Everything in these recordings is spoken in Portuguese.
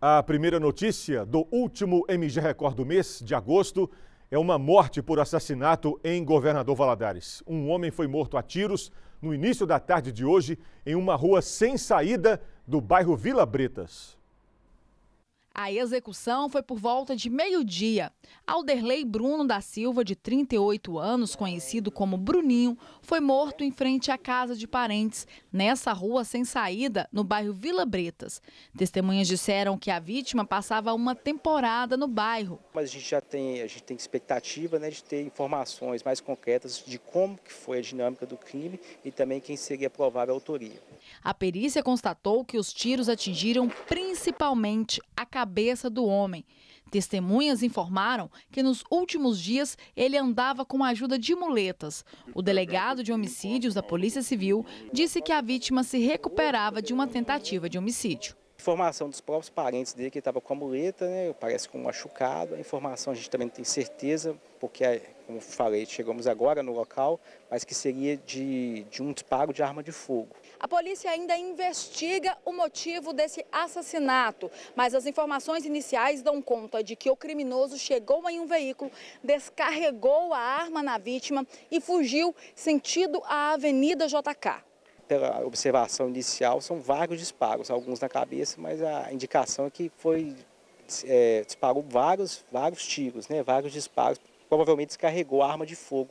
A primeira notícia do último MG Record do mês de agosto é uma morte por assassinato em Governador Valadares. Um homem foi morto a tiros no início da tarde de hoje em uma rua sem saída do bairro Vila Bretas. A execução foi por volta de meio-dia. Alderley Bruno da Silva, de 38 anos, conhecido como Bruninho, foi morto em frente à casa de parentes, nessa rua sem saída, no bairro Vila Bretas. Testemunhas disseram que a vítima passava uma temporada no bairro. Mas a gente já tem, a gente tem expectativa né, de ter informações mais concretas de como que foi a dinâmica do crime e também quem seria provável a autoria. A perícia constatou que os tiros atingiram principalmente principalmente a cabeça do homem. Testemunhas informaram que nos últimos dias ele andava com a ajuda de muletas. O delegado de homicídios da Polícia Civil disse que a vítima se recuperava de uma tentativa de homicídio. Informação dos próprios parentes dele que estava com a muleta, né, parece com um machucado. A informação a gente também não tem certeza, porque, é, como falei, chegamos agora no local, mas que seria de, de um disparo de arma de fogo. A polícia ainda investiga o motivo desse assassinato, mas as informações iniciais dão conta de que o criminoso chegou em um veículo, descarregou a arma na vítima e fugiu sentido a Avenida JK pela observação inicial, são vários disparos, alguns na cabeça, mas a indicação é que foi é, disparou vários, vários tiros, né, vários disparos, provavelmente descarregou a arma de fogo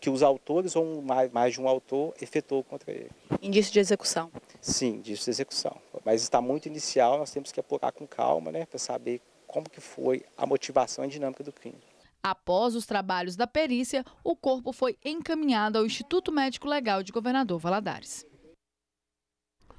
que os autores ou mais, mais de um autor efetuou contra ele. Indício de execução? Sim, indício de execução. Mas está muito inicial, nós temos que apurar com calma, né, para saber como que foi a motivação e a dinâmica do crime. Após os trabalhos da perícia, o corpo foi encaminhado ao Instituto Médico Legal de Governador Valadares.